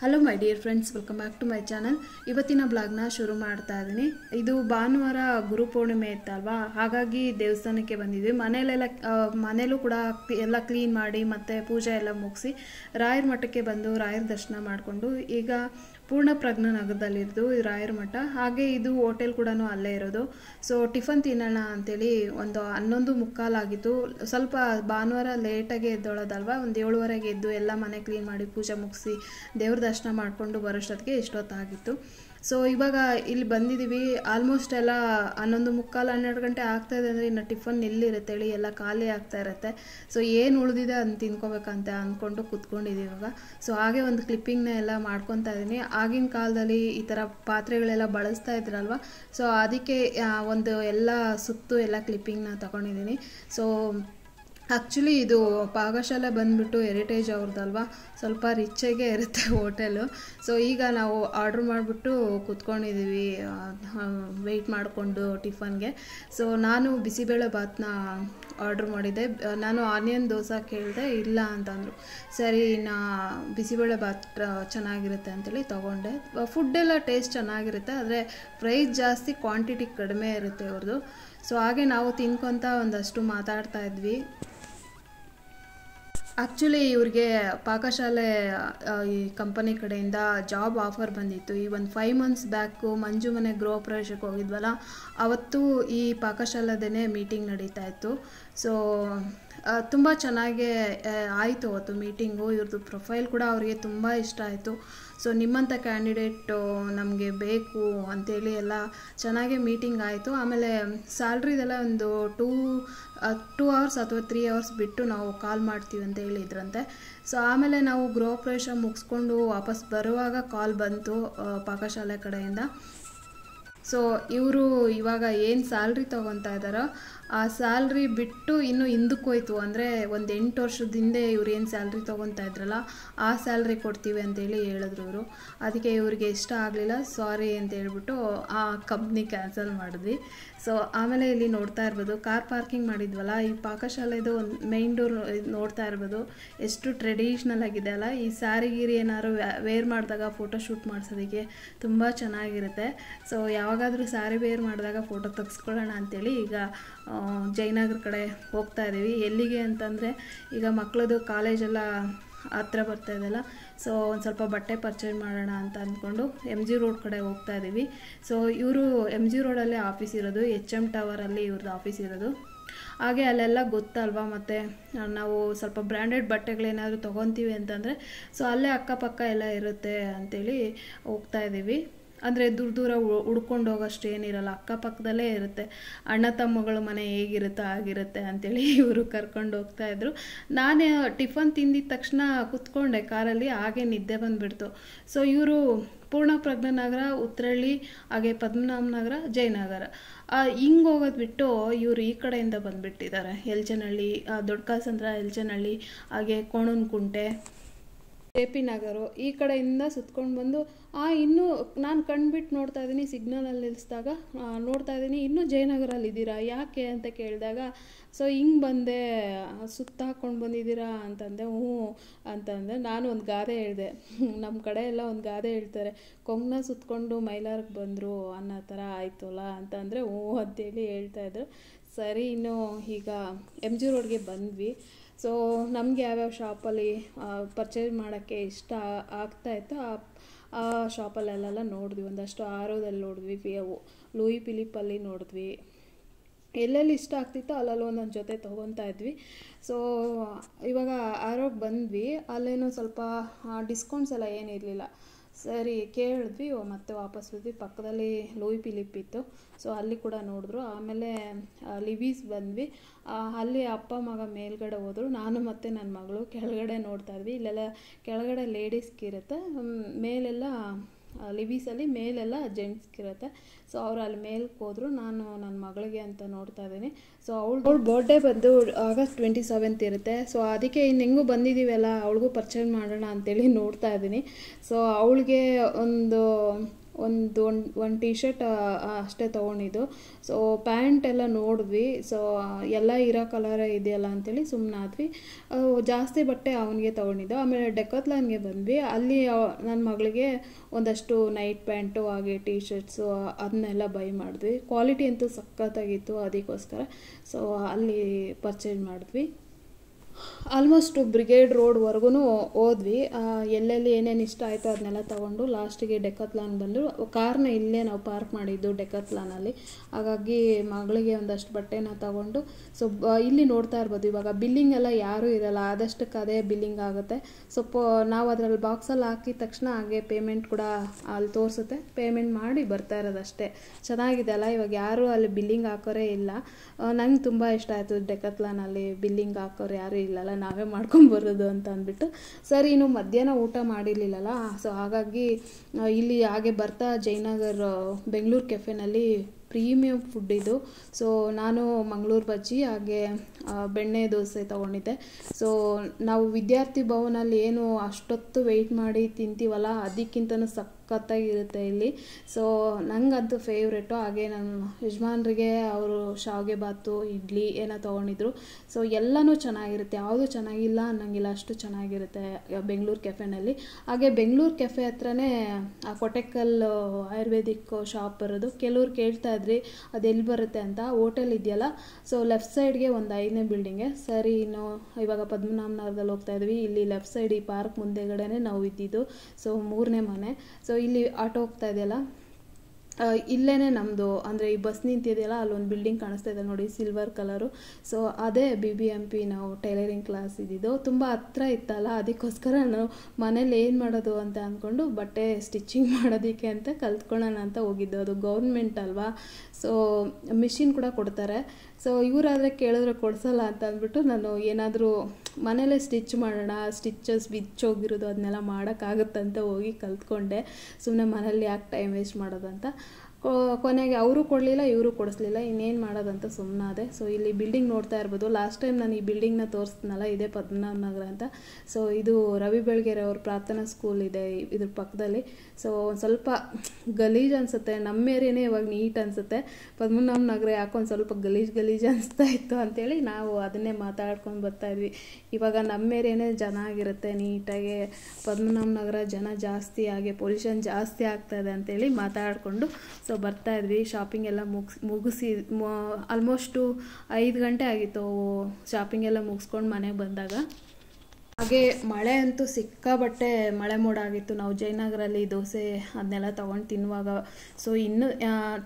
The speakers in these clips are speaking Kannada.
Hello my dear friends welcome back to my channel ಇವತ್ತಿನ ಬ್ಲಾಗ್ನ ಶುರು ಮಾಡ್ತಾ ಇದ್ದೀನಿ ಇದು ಭಾನುವಾರ ಗುರು ಪೂರ್ಣಿಮೆ ಇತ್ತಲ್ವಾ ಹಾಗಾಗಿ ದೇವಸ್ಥಾನಕ್ಕೆ ಬಂದಿದ್ವಿ ಮನೆಯಲ್ಲೆಲ್ಲ ಮನೇಲೂ ಕೂಡ ಎಲ್ಲ ಕ್ಲೀನ್ ಮಾಡಿ ಮತ್ತು ಪೂಜೆ ಎಲ್ಲ ಮುಗಿಸಿ ರಾಯರ ಮಠಕ್ಕೆ ಬಂದು ರಾಯರ ದರ್ಶನ ಮಾಡಿಕೊಂಡು ಈಗ ಪೂರ್ಣ ನಗರದಲ್ಲಿರೋದು ಇದು ರಾಯರ ಮಠ ಹಾಗೆ ಇದು ಹೋಟೆಲ್ ಕೂಡ ಅಲ್ಲೇ ಇರೋದು ಸೊ ಟಿಫನ್ ತಿನ್ನೋಣ ಅಂತೇಳಿ ಒಂದು ಹನ್ನೊಂದು ಮುಕ್ಕಾಲಾಗಿತ್ತು ಸ್ವಲ್ಪ ಭಾನುವಾರ ಲೇಟಾಗಿ ಎದ್ದೊಳೋದಲ್ವ ಒಂದು ಏಳುವರೆಗೆ ಎದ್ದು ಎಲ್ಲ ಮನೆ ಕ್ಲೀನ್ ಮಾಡಿ ಪೂಜೆ ಮುಗಿಸಿ ದೇವ್ರ ದರ್ಶನ ಮಾಡಿಕೊಂಡು ಬರೋಷ್ಟೊತ್ತಿಗೆ ಇಷ್ಟೊತ್ತಾಗಿತ್ತು ಸೊ ಇವಾಗ ಇಲ್ಲಿ ಬಂದಿದ್ದೀವಿ ಆಲ್ಮೋಸ್ಟ್ ಎಲ್ಲ ಹನ್ನೊಂದು ಮುಕ್ಕಾಲು ಹನ್ನೆರಡು ಗಂಟೆ ಇದೆ ಅಂದರೆ ಇನ್ನು ಟಿಫನ್ ಎಲ್ಲಿರುತ್ತೆ ಹೇಳಿ ಎಲ್ಲ ಖಾಲಿ ಆಗ್ತಾ ಇರುತ್ತೆ ಸೊ ಏನು ಉಳಿದಿದೆ ಅಂತ ತಿನ್ಕೋಬೇಕಂತ ಅಂದ್ಕೊಂಡು ಕೂತ್ಕೊಂಡಿದ್ದೀವಿ ಇವಾಗ ಸೊ ಹಾಗೆ ಒಂದು ಕ್ಲಿಪ್ಪಿಂಗ್ನ ಎಲ್ಲ ಮಾಡ್ಕೊತಾ ಇದ್ದೀನಿ ಆಗಿನ ಕಾಲದಲ್ಲಿ ಈ ಥರ ಪಾತ್ರೆಗಳೆಲ್ಲ ಬಳಸ್ತಾ ಇದ್ರಲ್ವ ಸೊ ಅದಕ್ಕೆ ಒಂದು ಎಲ್ಲ ಸುತ್ತು ಎಲ್ಲ ಕ್ಲಿಪ್ಪಿಂಗ್ನ ತೊಗೊಂಡಿದ್ದೀನಿ ಸೊ ಆ್ಯಕ್ಚುಲಿ ಇದು ಪಾಕಶಾಲೆ ಬಂದುಬಿಟ್ಟು ಹೆರಿಟೇಜ್ ಅವ್ರದ್ದಲ್ವ ಸ್ವಲ್ಪ ರಿಚ್ಚಾಗೆ ಇರುತ್ತೆ ಹೋಟೆಲು ಸೊ ಈಗ ನಾವು ಆರ್ಡ್ರ್ ಮಾಡಿಬಿಟ್ಟು ಕುತ್ಕೊಂಡಿದ್ದೀವಿ ವೆಯ್ಟ್ ಮಾಡಿಕೊಂಡು ಟಿಫನ್ಗೆ ಸೊ ನಾನು ಬಿಸಿಬೇಳೆ ಭಾತ್ನ ಆರ್ಡ್ರ್ ಮಾಡಿದ್ದೆ ನಾನು ಆನಿಯನ್ ದೋಸೆ ಕೇಳಿದೆ ಇಲ್ಲ ಅಂತಂದರು ಸರಿ ನಾ ಬಿಸಿಬೇಳೆ ಭಾತ್ ಚೆನ್ನಾಗಿರುತ್ತೆ ಅಂತೇಳಿ ತೊಗೊಂಡೆ ಫುಡ್ಡೆಲ್ಲ ಟೇಸ್ಟ್ ಚೆನ್ನಾಗಿರುತ್ತೆ ಆದರೆ ಪ್ರೈಸ್ ಜಾಸ್ತಿ ಕ್ವಾಂಟಿಟಿ ಕಡಿಮೆ ಇರುತ್ತೆ ಅವ್ರದ್ದು ಸೊ ಹಾಗೆ ನಾವು ತಿನ್ಕೊತ ಒಂದಷ್ಟು ಮಾತಾಡ್ತಾ ಇದ್ವಿ ಆ್ಯಕ್ಚುಲಿ ಇವ್ರಿಗೆ ಪಾಕಶಾಲೆ ಈ ಕಂಪನಿ ಕಡೆಯಿಂದ ಜಾಬ್ ಆಫರ್ ಬಂದಿತ್ತು ಈ ಒಂದು ಫೈವ್ ಮಂತ್ಸ್ ಬ್ಯಾಕು ಮಂಜು ಮನೆ ಗೃಹ ಪ್ರವೇಶಕ್ಕೆ ಹೋಗಿದ್ವಲ್ಲ ಅವತ್ತು ಈ ಪಾಕಶಾಲದೇ ಮೀಟಿಂಗ್ ನಡೀತಾ ಇತ್ತು ಸೊ ತುಂಬ ಚೆನ್ನಾಗೇ ಆಯಿತು ಅವತ್ತು ಮೀಟಿಂಗು ಇವ್ರದ್ದು ಪ್ರೊಫೈಲ್ ಕೂಡ ಅವರಿಗೆ ತುಂಬ ಇಷ್ಟ ಆಯಿತು ಸೊ ನಿಮ್ಮಂಥ ಕ್ಯಾಂಡಿಡೇಟು ನಮಗೆ ಬೇಕು ಅಂಥೇಳಿ ಎಲ್ಲ ಚೆನ್ನಾಗೇ ಮೀಟಿಂಗ್ ಆಯಿತು ಆಮೇಲೆ ಸ್ಯಾಲ್ರಿದೆಲ್ಲ ಒಂದು ಟೂ ಟೂ ಅವರ್ಸ್ ಅಥವಾ ತ್ರೀ ಅವರ್ಸ್ ಬಿಟ್ಟು ನಾವು ಕಾಲ್ ಮಾಡ್ತೀವಿ ಅಂತ ಹೇಳಿದ್ರಂತೆ ಸೊ ಆಮೇಲೆ ನಾವು ಗೃಹ ಪ್ರವೇಶ ಮುಗಿಸ್ಕೊಂಡು ವಾಪಸ್ ಬರುವಾಗ ಕಾಲ್ ಬಂತು ಪಾಕಶಾಲೆ ಕಡೆಯಿಂದ ಸೊ ಇವರು ಇವಾಗ ಏನು ಸ್ಯಾಲ್ರಿ ತೊಗೊತಾ ಇದ್ದಾರೋ ಆ ಸ್ಯಾಲ್ರಿ ಬಿಟ್ಟು ಇನ್ನು ಹಿಂದಕ್ಕೆ ಹೋಯ್ತು ಅಂದರೆ ಒಂದು ಎಂಟು ವರ್ಷದ ಹಿಂದೆ ಇವ್ರು ಏನು ಸ್ಯಾಲ್ರಿ ತೊಗೊತಾ ಇದ್ರಲ್ಲ ಆ ಸ್ಯಾಲ್ರಿ ಕೊಡ್ತೀವಿ ಅಂತೇಳಿ ಹೇಳಿದ್ರು ಇವರು ಅದಕ್ಕೆ ಇವ್ರಿಗೆ ಇಷ್ಟ ಆಗಲಿಲ್ಲ ಸಾರಿ ಅಂತ ಹೇಳ್ಬಿಟ್ಟು ಆ ಕಂಪ್ನಿ ಕ್ಯಾನ್ಸಲ್ ಮಾಡಿದ್ವಿ ಸೊ ಆಮೇಲೆ ಇಲ್ಲಿ ನೋಡ್ತಾ ಇರ್ಬೋದು ಕಾರ್ ಪಾರ್ಕಿಂಗ್ ಮಾಡಿದ್ವಲ್ಲ ಈ ಪಾಕಶಾಲೆದು ಒಂದು ಮೈನ್ ಡೋರ್ ನೋಡ್ತಾ ಇರ್ಬೋದು ಎಷ್ಟು ಟ್ರೆಡಿಷ್ನಲ್ ಆಗಿದೆ ಅಲ್ಲ ಈ ಸ್ಯಾರಿ ಗೀರಿ ಏನಾದ್ರು ವೇರ್ ಮಾಡಿದಾಗ ಫೋಟೋ ಶೂಟ್ ಮಾಡಿಸೋದಕ್ಕೆ ತುಂಬ ಚೆನ್ನಾಗಿರುತ್ತೆ ಸೊ ಯಾವಾಗಾದರೂ ಸ್ಯಾರಿ ವೇರ್ ಮಾಡಿದಾಗ ಫೋಟೋ ತೆಗೆಸ್ಕೊಳ್ಳೋಣ ಅಂಥೇಳಿ ಈಗ ಜಯನಗರ ಕಡೆ ಹೋಗ್ತಾ ಇದ್ದೀವಿ ಎಲ್ಲಿಗೆ ಅಂತಂದರೆ ಈಗ ಮಕ್ಕಳದು ಕಾಲೇಜೆಲ್ಲ ಹತ್ರ ಬರ್ತಾ ಇದೆಯಲ್ಲ ಸೊ ಒಂದು ಸ್ವಲ್ಪ ಬಟ್ಟೆ ಪರ್ಚೇಸ್ ಮಾಡೋಣ ಅಂತ ಅಂದ್ಕೊಂಡು ಎಮ್ ಜಿ ರೋಡ್ ಕಡೆ ಹೋಗ್ತಾ ಇದ್ದೀವಿ ಸೊ ಇವರು ಎಮ್ ಜಿ ರೋಡಲ್ಲೇ ಆಫೀಸ್ ಇರೋದು ಎಚ್ ಎಮ್ ಟವರಲ್ಲಿ ಇವ್ರದ್ದು ಆಫೀಸ್ ಇರೋದು ಹಾಗೆ ಅಲ್ಲೆಲ್ಲ ಗೊತ್ತಲ್ವಾ ಮತ್ತು ನಾವು ಸ್ವಲ್ಪ ಬ್ರ್ಯಾಂಡೆಡ್ ಬಟ್ಟೆಗಳೇನಾದರೂ ತೊಗೊತೀವಿ ಅಂತಂದರೆ ಸೊ ಅಲ್ಲೇ ಅಕ್ಕಪಕ್ಕ ಎಲ್ಲ ಇರುತ್ತೆ ಅಂಥೇಳಿ ಹೋಗ್ತಾ ಇದ್ದೀವಿ ಅಂದರೆ ದೂರ ದೂರ ಉಡ್ಕೊಂಡು ಹೋಗೋಷ್ಟು ಏನಿರಲ್ಲ ಅಕ್ಕಪಕ್ಕದಲ್ಲೇ ಇರುತ್ತೆ ಅಣ್ಣ ತಮ್ಮಗಳ ಮನೆ ಹೇಗಿರುತ್ತೋ ಆಗಿರುತ್ತೆ ಅಂತೇಳಿ ಇವರು ಕರ್ಕೊಂಡು ಹೋಗ್ತಾ ಹೋಗ್ತಾಯಿದ್ರು ನಾನೇ ಟಿಫನ್ ತಿಂದಿದ ತಕ್ಷಣ ಕುತ್ಕೊಂಡೆ ಕಾರಲ್ಲಿ ಹಾಗೆ ನಿದ್ದೆ ಬಂದುಬಿಡ್ತು ಸೊ ಇವರು ಪೂರ್ಣಪ್ರಜ್ಞನಗರ ಉತ್ರಳ್ಳಿ ಹಾಗೆ ಪದ್ಮನಾಭನಗರ ಜಯನಗರ ಹಿಂಗೆ ಹೋಗೋದು ಬಿಟ್ಟು ಇವರು ಈ ಕಡೆಯಿಂದ ಬಂದುಬಿಟ್ಟಿದ್ದಾರೆ ಎಲ್ಚನಹಳ್ಳಿ ದೊಡ್ಡ ಕಾಸಂದ್ರ ಎಲ್ಚನಹಳ್ಳಿ ಹಾಗೆ ಕುಂಟೆ ಕೆ ಪಿ ನಗರು ಈ ಕಡೆಯಿಂದ ಸುತ್ಕೊಂಡು ಬಂದು ಆ ಇನ್ನೂ ನಾನು ಕಣ್ಬಿಟ್ಟು ನೋಡ್ತಾ ಇದ್ದೀನಿ ಸಿಗ್ನಲಲ್ಲಿ ನಿಲ್ಲಿಸಿದಾಗ ನೋಡ್ತಾ ಇದ್ದೀನಿ ಇನ್ನೂ ಜಯನಗರಲ್ಲಿದ್ದೀರಾ ಯಾಕೆ ಅಂತ ಕೇಳಿದಾಗ ಸೊ ಹಿಂಗೆ ಬಂದೆ ಸುತ್ತ ಹಾಕ್ಕೊಂಡು ಬಂದಿದ್ದೀರಾ ಅಂತಂದೆ ಹ್ಞೂ ಅಂತಂದರೆ ನಾನು ಒಂದು ಗಾದೆ ಹೇಳಿದೆ ನಮ್ಮ ಕಡೆ ಎಲ್ಲ ಒಂದು ಗಾದೆ ಹೇಳ್ತಾರೆ ಕೊಂಗ್ನ ಸುತ್ಕೊಂಡು ಮೈಲಾರಕ್ಕೆ ಬಂದರು ಅನ್ನೋ ಥರ ಆಯ್ತಲ್ಲ ಅಂತಂದರೆ ಹ್ಞೂ ಅಂತೇಳಿ ಹೇಳ್ತಾಯಿದ್ರು ಸರಿ ಇನ್ನು ಈಗ ಎಮ್ ಜಿ ರೋಡ್ಗೆ ಬಂದ್ವಿ ಸೊ ನಮಗೆ ಯಾವ್ಯಾವ ಶಾಪಲ್ಲಿ ಪರ್ಚೇಸ್ ಮಾಡೋಕ್ಕೆ ಇಷ್ಟ ಆಗ್ತಾಯಿತ್ತು ಆ ಶಾಪಲ್ಲೆಲ್ಲ ನೋಡಿದ್ವಿ ಒಂದಷ್ಟು ಆರೋದಲ್ಲಿ ನೋಡಿದ್ವಿ ಪಿ ಲೂಯಿ ಪಿಲಿಪಲ್ಲಿ ನೋಡಿದ್ವಿ ಎಲ್ಲೆಲ್ಲಿ ಇಷ್ಟ ಆಗ್ತಿತ್ತೋ ಅಲ್ಲಲ್ಲಿ ಒಂದೊಂದು ಜೊತೆ ತೊಗೊತಾ ಇದ್ವಿ ಸೊ ಇವಾಗ ಆರೋಗ್ ಬಂದ್ವಿ ಅಲ್ಲೇನೋ ಸ್ವಲ್ಪ ಡಿಸ್ಕೌಂಟ್ಸ್ ಎಲ್ಲ ಏನಿರಲಿಲ್ಲ ಸರಿ ಕೇಳಿದ್ವಿ ಮತ್ತೆ ವಾಪಸ್ ಹೋದ್ವಿ ಪಕ್ಕದಲ್ಲಿ ಲೋಯ್ ಪಿಲಿಪ್ ಇತ್ತು ಸೊ ಅಲ್ಲಿ ಕೂಡ ನೋಡಿದ್ರು ಆಮೇಲೆ ಲಿವೀಸ್ ಬಂದ್ವಿ ಅಲ್ಲಿ ಅಪ್ಪ ಮಗ ಮೇಲ್ಗಡೆ ಹೋದರು ನಾನು ಮತ್ತು ನನ್ನ ಮಗಳು ಕೆಳಗಡೆ ನೋಡ್ತಾ ಇದ್ವಿ ಇಲ್ಲೆಲ್ಲ ಕೆಳಗಡೆ ಲೇಡೀಸ್ಗಿರುತ್ತೆ ಮೇಲೆಲ್ಲ ಲಿವೀಸಲ್ಲಿ ಮೇಲೆಲ್ಲ ಜೆಂಟ್ಸ್ಗಿರುತ್ತೆ ಸೊ ಅವ್ರು ಅಲ್ಲಿ ಮೇಲಕ್ಕೆ ಹೋದ್ರು ನಾನು ನನ್ನ ಮಗಳಿಗೆ ಅಂತ ನೋಡ್ತಾ ಇದ್ದೀನಿ ಸೊ ಅವಳು ಅವಳು ಬರ್ಡೇ ಬಂದು ಆಗಸ್ಟ್ ಟ್ವೆಂಟಿ ಸೆವೆಂತ್ ಇರುತ್ತೆ ಸೊ ಅದಕ್ಕೆ ಇನ್ನು ಹೆಂಗೂ ಬಂದಿದ್ದೀವಲ್ಲ ಅವಳಿಗೂ ಪರ್ಚೇಸ್ ಮಾಡೋಣ ಅಂತೇಳಿ ನೋಡ್ತಾ ಇದ್ದೀನಿ ಸೊ ಅವಳಿಗೆ ಒಂದು ಒಂದು ಒಂದು ಒಂದು ಟೀ ಶರ್ಟ್ ಅಷ್ಟೇ ತೊಗೊಂಡಿದ್ದು ಸೊ ಪ್ಯಾಂಟ್ ಎಲ್ಲ ನೋಡಿದ್ವಿ ಸೊ ಎಲ್ಲ ಇರೋ ಕಲರೇ ಇದೆಯಲ್ಲ ಅಂಥೇಳಿ ಸುಮ್ಮನಾದ್ವಿ ಜಾಸ್ತಿ ಬಟ್ಟೆ ಅವನಿಗೆ ತೊಗೊಂಡಿದ್ದು ಆಮೇಲೆ ಡೆಕೋತ್ಲಾನ್ಗೆ ಬಂದ್ವಿ ಅಲ್ಲಿ ನನ್ನ ಮಗಳಿಗೆ ಒಂದಷ್ಟು ನೈಟ್ ಪ್ಯಾಂಟು ಹಾಗೆ ಟಿ ಶರ್ಟ್ಸು ಅದನ್ನೆಲ್ಲ ಬೈ ಮಾಡಿದ್ವಿ ಕ್ವಾಲಿಟಿ ಅಂತೂ ಸಖತ್ತಾಗಿತ್ತು ಅದಕ್ಕೋಸ್ಕರ ಸೊ ಅಲ್ಲಿ ಪರ್ಚೇಸ್ ಮಾಡಿದ್ವಿ ಆಲ್ಮೋಸ್ಟು ಬ್ರಿಗೇಡ್ ರೋಡ್ವರೆಗೂ ಹೋದ್ವಿ ಎಲ್ಲೆಲ್ಲಿ ಏನೇನು ಇಷ್ಟ ಆಯಿತು ಅದನ್ನೆಲ್ಲ ತೊಗೊಂಡು ಲಾಸ್ಟಿಗೆ ಡೆಕತ್ಲಾನ್ ಬಂದು ಕಾರ್ನ ಇಲ್ಲೇ ನಾವು ಪಾರ್ಕ್ ಮಾಡಿದ್ದು ಡೆಕತ್ಲಾನಲ್ಲಿ ಹಾಗಾಗಿ ಮಗಳಿಗೆ ಒಂದಷ್ಟು ಬಟ್ಟೆನ ತೊಗೊಂಡು ಸೊ ಇಲ್ಲಿ ನೋಡ್ತಾ ಇರ್ಬೋದು ಇವಾಗ ಬಿಲ್ಲಿಂಗ್ ಎಲ್ಲ ಯಾರೂ ಇರಲ್ಲ ಆದಷ್ಟಕ್ಕೆ ಅದೇ ಬಿಲ್ಲಿಂಗ್ ಆಗುತ್ತೆ ಸೊ ನಾವು ಅದರಲ್ಲಿ ಬಾಕ್ಸಲ್ಲಿ ಹಾಕಿದ ತಕ್ಷಣ ಹಾಗೆ ಪೇಮೆಂಟ್ ಕೂಡ ಅಲ್ಲಿ ತೋರಿಸುತ್ತೆ ಪೇಮೆಂಟ್ ಮಾಡಿ ಬರ್ತಾ ಇರೋದು ಅಷ್ಟೇ ಚೆನ್ನಾಗಿದೆ ಅಲ್ಲ ಇವಾಗ ಯಾರೂ ಅಲ್ಲಿ ಬಿಲ್ಲಿಂಗ್ ಹಾಕೋರೇ ಇಲ್ಲ ನಂಗೆ ತುಂಬ ಇಷ್ಟ ಆಯಿತು ಡೆಕತ್ಲಾನಲ್ಲಿ ಬಿಲ್ಲಿಂಗ್ ಹಾಕೋರು ಯಾರು ಇಲ್ಲಲ್ಲ ನಾವೇ ಮಾಡ್ಕೊಂಬರೋದು ಅಂತ ಅಂದ್ಬಿಟ್ಟು ಸರ್ ಇನ್ನು ಮಧ್ಯಾಹ್ನ ಊಟ ಮಾಡಿರಲಿಲ್ಲಲ್ಲ ಸೊ ಹಾಗಾಗಿ ಇಲ್ಲಿ ಹಾಗೆ ಬರ್ತಾ ಜಯನಗರ್ ಬೆಂಗಳೂರು ಕೆಫೆನಲ್ಲಿ ಪ್ರೀಮಿಯಂ ಫುಡ್ ಇದು ಸೊ ನಾನು ಮಂಗಳೂರು ಬಜ್ಜಿ ಹಾಗೆ ಬೆಣ್ಣೆ ದೋಸೆ ತಗೊಂಡಿದ್ದೆ ಸೊ ನಾವು ವಿದ್ಯಾರ್ಥಿ ಭವನಲ್ಲಿ ಏನು ಅಷ್ಟೊತ್ತು ವೆಯ್ಟ್ ಮಾಡಿ ತಿಂತೀವಲ್ಲ ಅದಕ್ಕಿಂತನೂ ಸಖತ್ತಾಗಿರುತ್ತೆ ಇಲ್ಲಿ ಸೊ ಅದು ಫೇವ್ರೇಟು ಹಾಗೆ ನನ್ನ ಯಜಮಾನ್ರಿಗೆ ಅವರು ಶಾವಿಗೆ ಭಾತು ಇಡ್ಲಿ ಏನೋ ತೊಗೊಂಡಿದ್ರು ಸೊ ಎಲ್ಲನೂ ಚೆನ್ನಾಗಿರುತ್ತೆ ಯಾವುದೂ ಚೆನ್ನಾಗಿಲ್ಲ ಅನ್ನಂಗಿಲ್ಲ ಅಷ್ಟು ಚೆನ್ನಾಗಿರುತ್ತೆ ಬೆಂಗಳೂರು ಕೆಫೆನಲ್ಲಿ ಹಾಗೆ ಬೆಂಗಳೂರು ಕೆಫೆ ಹತ್ರನೇ ಆ ಕೊಟೆಕಲ್ ಆಯುರ್ವೇದಿಕ್ ಶಾಪ್ ಬರೋದು ಕೆಲವ್ರು ಕೇಳ್ತಾ ಇದ್ರಿ ಅದೆಲ್ಲಿ ಬರುತ್ತೆ ಅಂತ ಹೋಟೆಲ್ ಇದೆಯಲ್ಲ ಸೊ ಲೆಫ್ಟ್ ಸೈಡ್ಗೆ ಒಂದು ಐದು ಬಿಲ್ಡಿಂಗ್ ಬಿಲ್ಡಿಂಗೆ ಸರಿ ಇನ್ನು ಇವಾಗ ಪದ್ಮನಾಭನಗರದಲ್ಲಿ ಹೋಗ್ತಾ ಇದ್ವಿ ಇಲ್ಲಿ ಲೆಫ್ಟ್ ಸೈಡ್ ಈ ಪಾರ್ಕ್ ಮುಂದೆಗಡೆನೇ ನಾವು ಇದ್ದಿದ್ದು ಸೊ ಮೂರನೇ ಮನೆ ಸೊ ಇಲ್ಲಿ ಆಟೋ ಹೋಗ್ತಾ ಇದೆಯಲ್ಲ ಇಲ್ಲೇ ನಮ್ಮದು ಅಂದರೆ ಈ ಬಸ್ ನಿಂತಿದೆಯಲ್ಲ ಅಲ್ಲೊಂದು ಬಿಲ್ಡಿಂಗ್ ಕಾಣಿಸ್ತಾ ಇದೆ ನೋಡಿ ಸಿಲ್ವರ್ ಕಲರು ಸೊ ಅದೇ ಬಿ ಬಿ ಎಮ್ ಪಿ ನಾವು ಟೈಲರಿಂಗ್ ಕ್ಲಾಸ್ ಇದ್ದಿದ್ದು ತುಂಬ ಹತ್ರ ಇತ್ತಲ್ಲ ಅದಕ್ಕೋಸ್ಕರ ನಾನು ಮನೇಲಿ ಏನು ಮಾಡೋದು ಅಂತ ಅಂದ್ಕೊಂಡು ಬಟ್ಟೆ ಸ್ಟಿಚಿಂಗ್ ಮಾಡೋದಕ್ಕೆ ಅಂತ ಕಲ್ತ್ಕೊಳ್ಳೋಣ ಅಂತ ಹೋಗಿದ್ದು ಅದು ಗೌರ್ಮೆಂಟ್ ಅಲ್ವಾ ಸೊ ಮಿಷಿನ್ ಕೂಡ ಕೊಡ್ತಾರೆ ಸೊ ಇವರಾದರೆ ಕೇಳಿದ್ರೆ ಕೊಡಿಸಲ್ಲ ಅಂತ ಅಂದ್ಬಿಟ್ಟು ನಾನು ಏನಾದರೂ ಮನೇಲೇ ಸ್ಟಿಚ್ ಮಾಡೋಣ ಸ್ಟಿಚಸ್ ಬಿಚ್ಚೋಗಿರೋದು ಅದನ್ನೆಲ್ಲ ಮಾಡೋಕ್ಕಾಗುತ್ತಂತ ಹೋಗಿ ಕಲ್ತ್ಕೊಂಡೆ ಸುಮ್ಮನೆ ಮನೇಲಿ ಯಾಕೆ ಟೈಮ್ ವೇಸ್ಟ್ ಮಾಡೋದಂತ ಕೊನೆಗೆ ಅವರು ಕೊಡಲಿಲ್ಲ ಇವರು ಕೊಡಿಸ್ಲಿಲ್ಲ ಇನ್ನೇನು ಮಾಡೋದಂತ ಸುಮ್ಮನಾದೆ ಸೊ ಇಲ್ಲಿ ಬಿಲ್ಡಿಂಗ್ ನೋಡ್ತಾ ಇರ್ಬೋದು ಲಾಸ್ಟ್ ಟೈಮ್ ನಾನು ಈ ಬಿಲ್ಡಿಂಗ್ನ ತೋರಿಸ್ತೀನಲ್ಲ ಇದೇ ಪದ್ಮನಾಭನಗರ ಅಂತ ಸೊ ಇದು ರವಿ ಬೆಳಗೆರೆ ಅವ್ರ ಪ್ರಾರ್ಥನಾ ಸ್ಕೂಲ್ ಇದೆ ಇದ್ರ ಪಕ್ಕದಲ್ಲಿ ಸೊ ಒಂದು ಸ್ವಲ್ಪ ಗಲೀಜು ಅನಿಸುತ್ತೆ ನಮ್ಮ ಏರಿಯಾನೇ ಇವಾಗ ನೀಟ್ ಅನಿಸುತ್ತೆ ನಗರ ಯಾಕೊಂದು ಸ್ವಲ್ಪ ಗಲೀಜು ಗಲೀಜು ಅನಿಸ್ತಾ ಇತ್ತು ಅಂತೇಳಿ ನಾವು ಅದನ್ನೇ ಮಾತಾಡ್ಕೊಂಡು ಬರ್ತಾ ಇದ್ವಿ ಇವಾಗ ನಮ್ಮ ಏರಿಯಾನೇ ಜನ ಆಗಿರುತ್ತೆ ನೀಟಾಗಿ ಪದ್ಮನಾಭನಗರ ಜನ ಜಾಸ್ತಿ ಆಗಿ ಪೊಲ್ಯೂಷನ್ ಜಾಸ್ತಿ ಆಗ್ತಾ ಇದೆ ಅಂತೇಳಿ ಮಾತಾಡಿಕೊಂಡು ಸೊ ಬರ್ತಾ ಇದ್ವಿ ಶಾಪಿಂಗ್ ಎಲ್ಲ ಮುಗಿಸಿ ಆಲ್ಮೋಸ್ಟು ಐದು ಗಂಟೆ ಆಗಿತ್ತು ಶಾಪಿಂಗ್ ಎಲ್ಲ ಮುಗಿಸ್ಕೊಂಡು ಮನೆಗೆ ಬಂದಾಗ ಹಾಗೆ ಮಳೆ ಅಂತೂ ಸಿಕ್ಕಾಬಟ್ಟೆ ಮಳೆ ಮೋಡ ಆಗಿತ್ತು ನಾವು ಜಯನಗರಲ್ಲಿ ದೋಸೆ ಅದನ್ನೆಲ್ಲ ತೊಗೊಂಡು ತಿನ್ನುವಾಗ ಸೊ ಇನ್ನು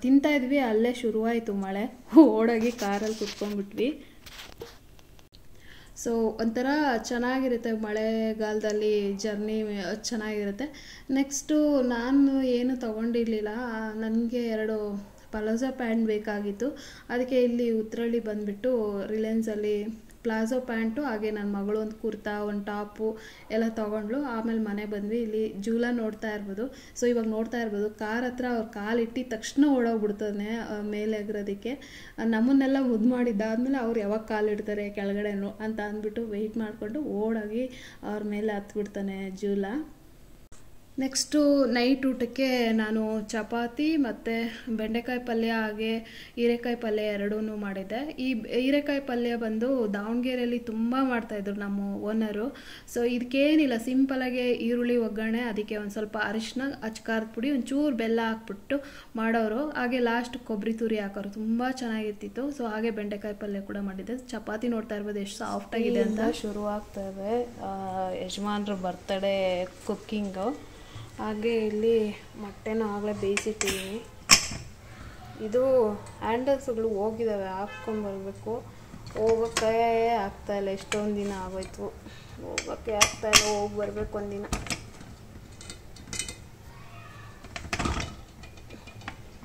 ತಿಂತಾ ಇದ್ವಿ ಅಲ್ಲೇ ಶುರುವಾಯಿತು ಮಳೆ ಓಡೋಗಿ ಕಾರಲ್ಲಿ ಕುತ್ಕೊಂಡ್ಬಿಟ್ವಿ ಸೊ ಒಂಥರ ಚೆನ್ನಾಗಿರುತ್ತೆ ಮಳೆಗಾಲದಲ್ಲಿ ಜರ್ನಿ ಚೆನ್ನಾಗಿರುತ್ತೆ ನೆಕ್ಸ್ಟು ನಾನು ಏನು ತೊಗೊಂಡಿರಲಿಲ್ಲ ನನಗೆ ಎರಡು ಪಲೋಸೋ ಪ್ಯಾಂಟ್ ಬೇಕಾಗಿತ್ತು ಅದಕ್ಕೆ ಇಲ್ಲಿ ಉತ್ತರಳ್ಳಿ ಬಂದುಬಿಟ್ಟು ರಿಲಯನ್ಸಲ್ಲಿ ಪ್ಲಾಜೋ ಪ್ಯಾಂಟು ಹಾಗೆ ನನ್ನ ಮಗಳು ಒಂದು ಕುರ್ತಾ ಒಂದು ಟಾಪು ಎಲ್ಲ ತೊಗೊಂಡ್ಳು ಆಮೇಲೆ ಮನೆ ಬಂದ್ವಿ ಇಲ್ಲಿ ಜೂಲ ನೋಡ್ತಾ ಇರ್ಬೋದು ಸೊ ಇವಾಗ ನೋಡ್ತಾ ಇರ್ಬೋದು ಕಾರ್ ಹತ್ರ ಅವ್ರು ಕಾಲು ಇಟ್ಟಿದ ತಕ್ಷಣ ಓಡೋಗ್ಬಿಡ್ತಾನೆ ಮೇಲೆ ಎಗ್ರೋದಕ್ಕೆ ನಮ್ಮನ್ನೆಲ್ಲ ಮುದ್ದು ಮಾಡಿದ್ದಾದ್ಮೇಲೆ ಅವ್ರು ಯಾವಾಗ ಕಾಲು ಇಡ್ತಾರೆ ಕೆಳಗಡೆನು ಅಂತ ಅಂದ್ಬಿಟ್ಟು ವೆಯ್ಟ್ ಮಾಡಿಕೊಂಡು ಓಡೋಗಿ ಅವ್ರ ಮೇಲೆ ಹತ್ಬಿಡ್ತಾನೆ ಜೂಲ ನೆಕ್ಸ್ಟು ನೈಟ್ ಊಟಕ್ಕೆ ನಾನು ಚಪಾತಿ ಮತ್ತು ಬೆಂಡೆಕಾಯಿ ಪಲ್ಯ ಹಾಗೆ ಹೀರೆಕಾಯಿ ಪಲ್ಯ ಎರಡೂ ಮಾಡಿದ್ದೆ ಈ ಹೀರೆಕಾಯಿ ಪಲ್ಯ ಬಂದು ದಾವಣಗೆರೆಯಲ್ಲಿ ತುಂಬ ಮಾಡ್ತಾಯಿದ್ರು ನಮ್ಮ ಓನರು ಸೊ ಇದಕ್ಕೇನಿಲ್ಲ ಸಿಂಪಲಾಗಿ ಈರುಳ್ಳಿ ಒಗ್ಗರಣೆ ಅದಕ್ಕೆ ಒಂದು ಸ್ವಲ್ಪ ಅರಿಶಿನ ಅಚ್ಕಾರದ ಪುಡಿ ಒಂಚೂರು ಬೆಲ್ಲ ಹಾಕ್ಬಿಟ್ಟು ಮಾಡೋರು ಹಾಗೆ ಲಾಸ್ಟ್ ಕೊಬ್ಬರಿ ತುರಿ ಹಾಕೋರು ತುಂಬ ಚೆನ್ನಾಗಿರ್ತಿತ್ತು ಸೊ ಹಾಗೆ ಬೆಂಡೆಕಾಯಿ ಪಲ್ಯ ಕೂಡ ಮಾಡಿದ್ದೆ ಚಪಾತಿ ನೋಡ್ತಾ ಇರ್ಬೋದು ಎಷ್ಟು ಸಾಫ್ಟಾಗಿದೆ ಅಂತ ಶುರು ಇದೆ ಯಜಮಾನ್ರ ಬರ್ತಡೇ ಕುಕ್ಕಿಂಗು ಹಾಗೆ ಇಲ್ಲಿ ಮೊಟ್ಟೆನೂ ಆಗಲೇ ಬೇಯಿಸಿಟ್ಟಿದ್ದೀನಿ ಇದು ಹ್ಯಾಂಡಲ್ಸ್ಗಳು ಹೋಗಿದ್ದಾವೆ ಹಾಕ್ಕೊಂಡು ಬರಬೇಕು ಹೋಗೋಕ್ಕೇ ಆಗ್ತಾಯಿಲ್ಲ ಎಷ್ಟೊಂದು ದಿನ ಆಗೋಯ್ತು ಹೋಗೋಕ್ಕೆ ಆಗ್ತಾಯಿಲ್ಲ ಹೋಗಿ ಬರಬೇಕು ಒಂದಿನ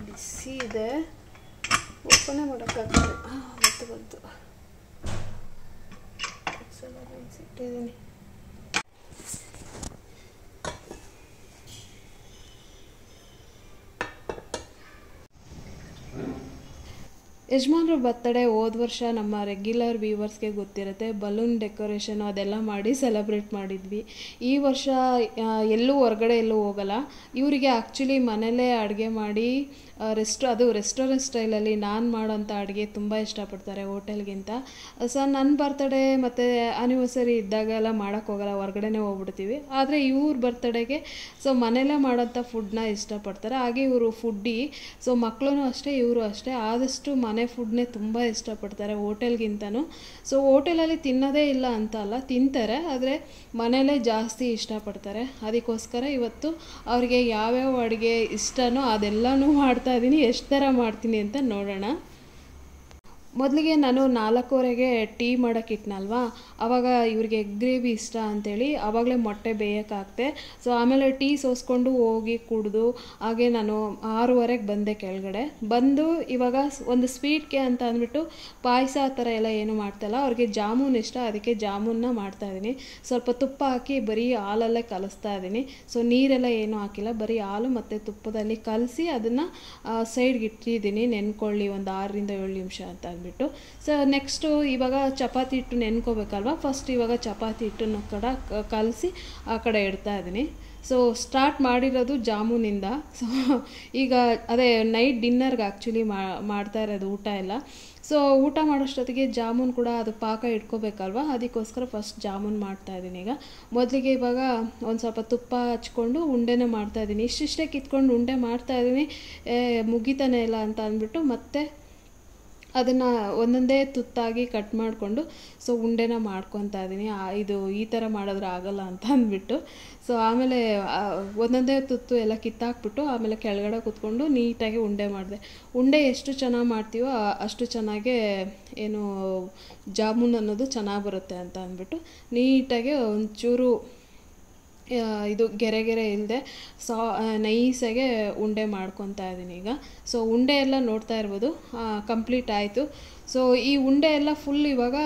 ಬಿಸಿ ಇದೆ ಓಪನೇ ಮಾಡೋಕ್ಕಾಗ್ತದೆ ಬಂತು ಬಂತು ಬೇಯಿಸಿಟ್ಟಿದ್ದೀನಿ ಯಜಮಾನ್ರ ಬರ್ತಡೇ ಹೋದ ವರ್ಷ ನಮ್ಮ ರೆಗ್ಯುಲರ್ ವ್ಯೂವರ್ಸ್ಗೆ ಗೊತ್ತಿರುತ್ತೆ ಬಲೂನ್ ಡೆಕೋರೇಷನ್ ಅದೆಲ್ಲ ಮಾಡಿ ಸೆಲೆಬ್ರೇಟ್ ಮಾಡಿದ್ವಿ ಈ ವರ್ಷ ಎಲ್ಲೂ ಹೊರಗಡೆ ಎಲ್ಲೂ ಹೋಗಲ್ಲ ಇವರಿಗೆ ಆ್ಯಕ್ಚುಲಿ ಮನೆಯಲ್ಲೇ ಅಡುಗೆ ಮಾಡಿ ರೆಸ್ಟ್ ಅದು ರೆಸ್ಟೋರೆಂಟ್ ಸ್ಟೈಲಲ್ಲಿ ನಾನು ಮಾಡೋಂಥ ಅಡುಗೆ ತುಂಬ ಇಷ್ಟಪಡ್ತಾರೆ ಹೋಟೆಲ್ಗಿಂತ ಸೊ ನನ್ನ ಬರ್ತಡೇ ಮತ್ತು ಆನಿವರ್ಸರಿ ಇದ್ದಾಗೆಲ್ಲ ಮಾಡೋಕ್ಕೋಗಲ್ಲ ಹೊರ್ಗಡೆನೇ ಹೋಗ್ಬಿಡ್ತೀವಿ ಆದರೆ ಇವ್ರ ಬರ್ತಡೇಗೆ ಸೊ ಮನೆಯಲ್ಲೇ ಮಾಡೋಂಥ ಫುಡ್ನ ಇಷ್ಟಪಡ್ತಾರೆ ಹಾಗೆ ಇವರು ಫುಡ್ಡಿ ಸೊ ಮಕ್ಕಳು ಅಷ್ಟೇ ಇವರು ಅಷ್ಟೇ ಆದಷ್ಟು ಮನೆ ಫುಡ್ನೇ ತುಂಬ ಇಷ್ಟಪಡ್ತಾರೆ ಹೋಟೆಲ್ಗಿಂತನೂ ಸೊ ಹೋಟೆಲಲ್ಲಿ ತಿನ್ನೋದೇ ಇಲ್ಲ ಅಂತ ಅಲ್ಲ ತಿಂತಾರೆ ಆದರೆ ಮನೆಯಲ್ಲೇ ಜಾಸ್ತಿ ಇಷ್ಟಪಡ್ತಾರೆ ಅದಕ್ಕೋಸ್ಕರ ಇವತ್ತು ಅವರಿಗೆ ಯಾವ್ಯಾವ ಅಡುಗೆ ಇಷ್ಟನೋ ಅದೆಲ್ಲನೂ ಮಾಡ್ತಾರೆ ಇದ್ದೀನಿ ಎಷ್ಟು ಥರ ಮಾಡ್ತೀನಿ ಅಂತ ನೋಡೋಣ ಮೊದಲಿಗೆ ನಾನು ನಾಲ್ಕೂವರೆಗೆ ಟೀ ಮಾಡೋಕೆ ಇಟ್ನಲ್ವಾ ಆವಾಗ ಇವ್ರಿಗೆ ಎಗ್ ಗ್ರೇವಿ ಇಷ್ಟ ಅಂತೇಳಿ ಆವಾಗಲೇ ಮೊಟ್ಟೆ ಬೇಯೋಕ್ಕಾಗ್ದೆ ಸೊ ಆಮೇಲೆ ಟೀ ಸೋಸ್ಕೊಂಡು ಹೋಗಿ ಕುಡಿದು ಹಾಗೆ ನಾನು ಆರೂವರೆಗೆ ಬಂದೆ ಕೆಳಗಡೆ ಬಂದು ಇವಾಗ ಒಂದು ಸ್ವೀಟ್ಗೆ ಅಂತ ಅಂದ್ಬಿಟ್ಟು ಪಾಯಸ ಆ ಥರ ಎಲ್ಲ ಏನು ಮಾಡ್ತಾಯಿಲ್ಲ ಅವ್ರಿಗೆ ಜಾಮೂನ್ ಇಷ್ಟ ಅದಕ್ಕೆ ಜಾಮೂನ್ನ ಮಾಡ್ತಾಯಿದ್ದೀನಿ ಸ್ವಲ್ಪ ತುಪ್ಪ ಹಾಕಿ ಬರೀ ಹಾಲಲ್ಲೇ ಕಲಿಸ್ತಾ ಇದ್ದೀನಿ ಸೊ ನೀರೆಲ್ಲ ಏನೂ ಹಾಕಿಲ್ಲ ಬರೀ ಹಾಲು ಮತ್ತು ತುಪ್ಪದಲ್ಲಿ ಕಲಸಿ ಅದನ್ನು ಸೈಡ್ಗೆ ಇಟ್ಟಿದ್ದೀನಿ ನೆನ್ಕೊಳ್ಳಿ ಒಂದು ಆರರಿಂದ ಏಳು ನಿಮಿಷ ಅಂತ ಅಂದ್ಬಿಟ್ಟು ಅಂದ್ಬಿಟ್ಟು ಸೊ ನೆಕ್ಸ್ಟು ಇವಾಗ ಚಪಾತಿ ಹಿಟ್ಟು ನೆನ್ಕೋಬೇಕಲ್ವ ಫಸ್ಟ್ ಇವಾಗ ಚಪಾತಿ ಹಿಟ್ಟನ್ನು ಕಡ ಕಲಸಿ ಆ ಕಡೆ ಇಡ್ತಾ ಇದ್ದೀನಿ ಸೊ ಸ್ಟಾರ್ಟ್ ಮಾಡಿರೋದು ಜಾಮೂನಿಂದ ಸೊ ಈಗ ಅದೇ ನೈಟ್ ಡಿನ್ನರ್ಗೆ ಆ್ಯಕ್ಚುಲಿ ಮಾಡ್ತಾ ಇರೋದು ಊಟ ಎಲ್ಲ ಸೊ ಊಟ ಮಾಡೋಷ್ಟೊತ್ತಿಗೆ ಜಾಮೂನ್ ಕೂಡ ಅದು ಪಾಕ ಇಟ್ಕೋಬೇಕಲ್ವ ಅದಕ್ಕೋಸ್ಕರ ಫಸ್ಟ್ ಜಾಮೂನ್ ಮಾಡ್ತಾ ಇದ್ದೀನಿ ಈಗ ಮೊದಲಿಗೆ ಇವಾಗ ಒಂದು ಸ್ವಲ್ಪ ತುಪ್ಪ ಹಚ್ಕೊಂಡು ಮಾಡ್ತಾ ಮಾಡ್ತಾಯಿದ್ದೀನಿ ಇಷ್ಟಿಷ್ಟೇ ಕಿತ್ಕೊಂಡು ಉಂಡೆ ಮಾಡ್ತಾ ಮಾಡ್ತಾಯಿದ್ದೀನಿ ಮುಗಿತಾನೆ ಇಲ್ಲ ಅಂತ ಅಂದ್ಬಿಟ್ಟು ಮತ್ತೆ ಅದನ್ನು ಒಂದೊಂದೇ ತುತ್ತಾಗಿ ಕಟ್ ಮಾಡಿಕೊಂಡು ಸೊ ಉಂಡೆನ ಮಾಡ್ಕೊತಾ ಇದ್ದೀನಿ ಇದು ಈ ಥರ ಮಾಡಿದ್ರೆ ಆಗಲ್ಲ ಅಂತ ಅಂದ್ಬಿಟ್ಟು ಸೊ ಆಮೇಲೆ ಒಂದೊಂದೇ ತುತ್ತು ಎಲ್ಲ ಕಿತ್ತಾಕ್ಬಿಟ್ಟು ಆಮೇಲೆ ಕೆಳಗಡೆ ಕೂತ್ಕೊಂಡು ನೀಟಾಗಿ ಉಂಡೆ ಮಾಡಿದೆ ಉಂಡೆ ಎಷ್ಟು ಚೆನ್ನಾಗಿ ಮಾಡ್ತೀವೋ ಅಷ್ಟು ಚೆನ್ನಾಗೆ ಏನು ಜಾಮೂನ್ ಅನ್ನೋದು ಚೆನ್ನಾಗಿ ಬರುತ್ತೆ ಅಂತ ಅಂದ್ಬಿಟ್ಟು ನೀಟಾಗಿ ಒಂಚೂರು ಇದು ಗೆರೆ ಗೆರೆ ಇಲ್ಲದೆ ಸಾ ನೈಸಾಗೆ ಉಂಡೆ ಮಾಡ್ಕೊತಾ ಇದ್ದೀನಿ ಈಗ ಸೊ ಉಂಡೆ ಎಲ್ಲ ನೋಡ್ತಾ ಇರ್ಬೋದು ಕಂಪ್ಲೀಟ್ ಆಯಿತು ಸೊ ಈ ಉಂಡೆ ಎಲ್ಲ ಫುಲ್ ಇವಾಗ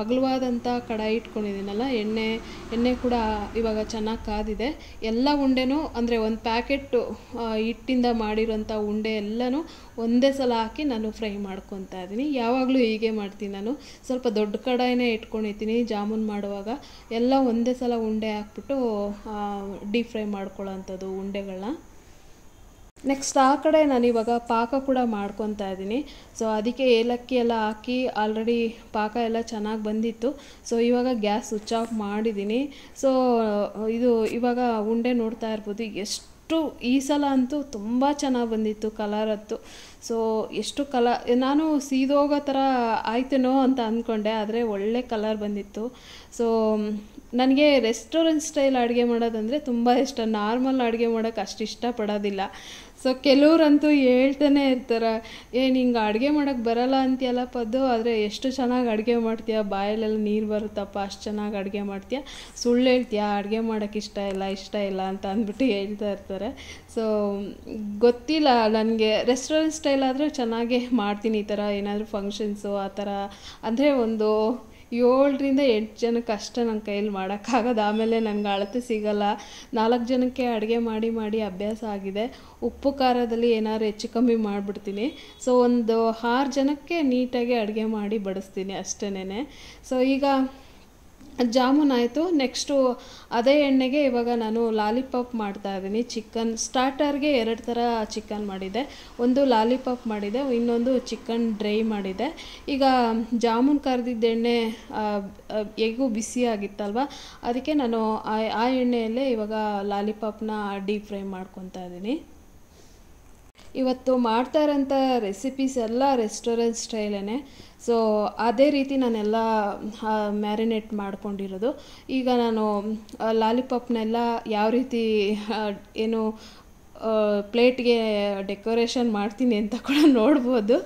ಅಗಲವಾದಂಥ ಕಡಾಯಿ ಇಟ್ಕೊಂಡಿದ್ದೀನಲ್ಲ ಎಣ್ಣೆ ಎಣ್ಣೆ ಕೂಡ ಇವಾಗ ಚೆನ್ನಾಗಿ ಕಾದಿದೆ ಎಲ್ಲ ಉಂಡೆನೂ ಅಂದರೆ ಒಂದು ಪ್ಯಾಕೆಟ್ಟು ಹಿಟ್ಟಿಂದ ಮಾಡಿರೋಂಥ ಉಂಡೆ ಎಲ್ಲನೂ ಒಂದೇ ಸಲ ಹಾಕಿ ನಾನು ಫ್ರೈ ಮಾಡ್ಕೊತಾ ಇದ್ದೀನಿ ಯಾವಾಗಲೂ ಹೀಗೆ ಮಾಡ್ತೀನಿ ನಾನು ಸ್ವಲ್ಪ ದೊಡ್ಡ ಕಡಾಯಿನೇ ಇಟ್ಕೊಂಡಿದ್ದೀನಿ ಜಾಮೂನ್ ಮಾಡುವಾಗ ಎಲ್ಲ ಒಂದೇ ಸಲ ಉಂಡೆ ಹಾಕ್ಬಿಟ್ಟು ಡೀಪ್ ಫ್ರೈ ಮಾಡ್ಕೊಳ್ಳೋಂಥದ್ದು ಉಂಡೆಗಳನ್ನ ನೆಕ್ಸ್ಟ್ ಆ ಕಡೆ ನಾನಿವಾಗ ಪಾಕ ಕೂಡ ಮಾಡ್ಕೊತಾ ಇದ್ದೀನಿ ಸೊ ಅದಕ್ಕೆ ಏಲಕ್ಕಿ ಎಲ್ಲ ಹಾಕಿ ಆಲ್ರೆಡಿ ಪಾಕ ಎಲ್ಲ ಚೆನ್ನಾಗಿ ಬಂದಿತ್ತು ಸೊ ಇವಾಗ ಗ್ಯಾಸ್ ಸ್ವಿಚ್ ಆಫ್ ಮಾಡಿದ್ದೀನಿ ಸೊ ಇದು ಇವಾಗ ಉಂಡೆ ನೋಡ್ತಾ ಇರ್ಬೋದು ಎಷ್ಟು ಈ ಸಲ ಅಂತೂ ತುಂಬ ಚೆನ್ನಾಗಿ ಬಂದಿತ್ತು ಹತ್ತು ಸೊ ಎಷ್ಟು ಕಲ ನಾನು ಸೀದೋಗೋ ಥರ ಆಯ್ತೇನೋ ಅಂತ ಅಂದ್ಕೊಂಡೆ ಆದರೆ ಒಳ್ಳೆ ಕಲರ್ ಬಂದಿತ್ತು ಸೊ ನನಗೆ ರೆಸ್ಟೋರೆಂಟ್ ಸ್ಟೈಲ್ ಅಡುಗೆ ಮಾಡೋದಂದರೆ ತುಂಬ ಇಷ್ಟ ನಾರ್ಮಲ್ ಅಡುಗೆ ಮಾಡೋಕ್ಕೆ ಅಷ್ಟು ಇಷ್ಟಪಡೋದಿಲ್ಲ ಸೊ ಕೆಲವರಂತೂ ಹೇಳ್ತಾನೆ ಇರ್ತಾರೆ ಏ ನಿಂಗೆ ಅಡುಗೆ ಮಾಡೋಕ್ಕೆ ಬರಲ್ಲ ಅಂತೀಯಲ್ಲ ಪದ್ದು ಆದರೆ ಎಷ್ಟು ಚೆನ್ನಾಗಿ ಅಡುಗೆ ಮಾಡ್ತೀಯ ಬಾಯಲ್ಲೆಲ್ಲ ನೀರು ಬರುತ್ತಪ್ಪ ಅಷ್ಟು ಚೆನ್ನಾಗಿ ಅಡುಗೆ ಮಾಡ್ತೀಯ ಸುಳ್ಳು ಹೇಳ್ತೀಯ ಅಡುಗೆ ಮಾಡೋಕ್ಕೆ ಇಷ್ಟ ಇಲ್ಲ ಇಷ್ಟ ಇಲ್ಲ ಅಂತ ಅಂದ್ಬಿಟ್ಟು ಹೇಳ್ತಾ ಇರ್ತಾರೆ ಸೊ ಗೊತ್ತಿಲ್ಲ ನನಗೆ ರೆಸ್ಟೋರೆಂಟ್ ಸ್ಟೈಲ್ ಆದರೆ ಚೆನ್ನಾಗೇ ಮಾಡ್ತೀನಿ ಈ ಥರ ಏನಾದರೂ ಫಂಕ್ಷನ್ಸು ಆ ಥರ ಅಂದರೆ ಒಂದು ಏಳರಿಂದ ಎಂಟು ಜನಕ್ಕೆ ಅಷ್ಟೇ ನನ್ನ ಕೈಯಲ್ಲಿ ಮಾಡೋಕ್ಕಾಗೋದು ಆಮೇಲೆ ನನಗೆ ಅಳತೆ ಸಿಗಲ್ಲ ನಾಲ್ಕು ಜನಕ್ಕೆ ಅಡುಗೆ ಮಾಡಿ ಮಾಡಿ ಅಭ್ಯಾಸ ಆಗಿದೆ ಉಪ್ಪು ಖಾರದಲ್ಲಿ ಏನಾದ್ರು ಹೆಚ್ಚು ಕಮ್ಮಿ ಮಾಡಿಬಿಡ್ತೀನಿ ಸೊ ಒಂದು ಆರು ಜನಕ್ಕೆ ನೀಟಾಗಿ ಅಡುಗೆ ಮಾಡಿ ಬಡಿಸ್ತೀನಿ ಅಷ್ಟೇನೆ ಸೊ ಈಗ ಜಾಮೂನ್ ಆಯಿತು ನೆಕ್ಸ್ಟು ಅದೇ ಎಣ್ಣೆಗೆ ಇವಾಗ ನಾನು ಲಾಲಿಪಾಪ್ ಮಾಡ್ತಾ ಇದ್ದೀನಿ ಚಿಕನ್ ಸ್ಟಾರ್ಟರ್ಗೆ ಎರಡು ಥರ ಚಿಕನ್ ಮಾಡಿದೆ ಒಂದು ಲಾಲಿಪಾಪ್ ಮಾಡಿದೆ ಇನ್ನೊಂದು ಚಿಕನ್ ಡ್ರೈ ಮಾಡಿದೆ ಈಗ ಜಾಮೂನ್ ಕರೆದಿದ್ದ ಎಣ್ಣೆ ಹೇಗೂ ಬಿಸಿ ಆಗಿತ್ತಲ್ವ ಅದಕ್ಕೆ ನಾನು ಆ ಎಣ್ಣೆಯಲ್ಲೇ ಇವಾಗ ಲಾಲಿಪಾಪ್ನ ಡೀಪ್ ಫ್ರೈ ಮಾಡ್ಕೊತಾ ಇದ್ದೀನಿ ಇವತ್ತು ಮಾಡ್ತಾ ಇರೋಂಥ ರೆಸಿಪೀಸ್ ಎಲ್ಲ ರೆಸ್ಟೋರೆಂಟ್ ಸ್ಟೈಲೇ ಸೊ ಅದೇ ರೀತಿ ನಾನೆಲ್ಲ ಮ್ಯಾರಿನೇಟ್ ಮಾಡ್ಕೊಂಡಿರೋದು ಈಗ ನಾನು ಲಾಲಿಪಾಪ್ನೆಲ್ಲ ಯಾವ ರೀತಿ ಏನು ಪ್ಲೇಟ್ಗೆ ಡೆಕೋರೇಷನ್ ಮಾಡ್ತೀನಿ ಅಂತ ಕೂಡ ನೋಡ್ಬೋದು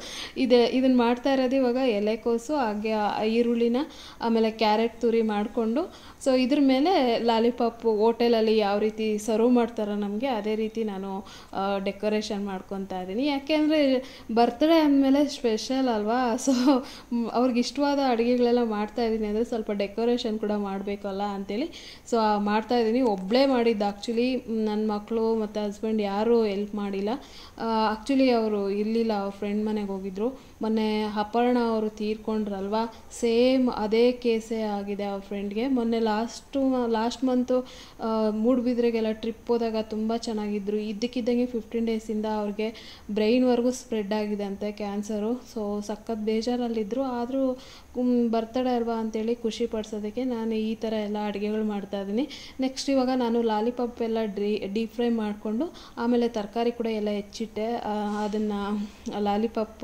ಇದು ಇದನ್ನು ಮಾಡ್ತಾ ಇರೋದು ಇವಾಗ ಎಲೆಕೋಸು ಹಾಗೆ ಈರುಳ್ಳಿನ ಆಮೇಲೆ ಕ್ಯಾರೆಟ್ ತುರಿ ಮಾಡಿಕೊಂಡು ಸೊ ಇದ್ರ ಮೇಲೆ ಲಾಲಿಪಾಪ್ ಹೋಟೆಲಲ್ಲಿ ಯಾವ ರೀತಿ ಸರ್ವ್ ಮಾಡ್ತಾರೋ ನಮಗೆ ಅದೇ ರೀತಿ ನಾನು ಡೆಕೋರೇಷನ್ ಮಾಡ್ಕೊತಾ ಇದ್ದೀನಿ ಯಾಕೆಂದರೆ ಬರ್ತ್ಡೇ ಅಂದಮೇಲೆ ಸ್ಪೆಷಲ್ ಅಲ್ವಾ ಸೊ ಅವ್ರಿಗೆ ಇಷ್ಟವಾದ ಅಡುಗೆಗಳೆಲ್ಲ ಮಾಡ್ತಾ ಇದ್ದೀನಿ ಅಂದರೆ ಸ್ವಲ್ಪ ಡೆಕೋರೇಷನ್ ಕೂಡ ಮಾಡಬೇಕಲ್ಲ ಅಂತೇಳಿ ಸೊ ಮಾಡ್ತಾ ಇದ್ದೀನಿ ಒಬ್ಬಳೇ ಮಾಡಿದ್ದು ಆ್ಯಕ್ಚುಲಿ ನನ್ನ ಮಕ್ಕಳು ಮತ್ತು ಹಸ್ಬೆಂಡ್ ಯಾರೂ ಎಲ್ಪ್ ಮಾಡಿಲ್ಲ ಆ್ಯಕ್ಚುಲಿ ಅವರು ಇರಲಿಲ್ಲ ಅವ್ರ ಫ್ರೆಂಡ್ ಮನೆಗೆ ಹೋಗಿದ್ರು ಮೊನ್ನೆ ಅಪರ್ಣ ಅವರು ತೀರ್ಕೊಂಡ್ರಲ್ವ ಸೇಮ್ ಅದೇ ಕೇಸೇ ಆಗಿದೆ ಅವ್ರ ಫ್ರೆಂಡ್ಗೆ ಮೊನ್ನೆ ಲಾಸ್ಟು ಲಾಸ್ಟ್ ಮಂತು ಮೂಡ್ಬಿದ್ರೆಗೆಲ್ಲ ಟ್ರಿಪ್ ಹೋದಾಗ ತುಂಬ ಚೆನ್ನಾಗಿದ್ರು ಇದ್ದಕ್ಕಿದ್ದಂಗೆ ಫಿಫ್ಟೀನ್ ಡೇಸಿಂದ ಅವ್ರಿಗೆ ಬ್ರೈನ್ವರೆಗೂ ಸ್ಪ್ರೆಡ್ ಆಗಿದೆ ಅಂತೆ ಕ್ಯಾನ್ಸರು ಸೊ ಸಖತ್ ಬೇಜಾರಲ್ಲಿದ್ದರು ಆದರೂ ಬರ್ತಡೇ ಅಲ್ವಾ ಅಂತೇಳಿ ಖುಷಿ ಪಡಿಸೋದಕ್ಕೆ ನಾನು ಈ ಥರ ಎಲ್ಲ ಅಡುಗೆಗಳು ಮಾಡ್ತಾಯಿದ್ದೀನಿ ನೆಕ್ಸ್ಟ್ ಇವಾಗ ನಾನು ಲಾಲಿಪಾಪ್ ಎಲ್ಲ ಡ್ರೀ ಡೀಪ್ ಫ್ರೈ ಮಾಡಿಕೊಂಡು ಆಮೇಲೆ ತರಕಾರಿ ಕೂಡ ಎಲ್ಲ ಹೆಚ್ಚಿಟ್ಟೆ ಅದನ್ನು ಲಾಲಿಪಾಪ್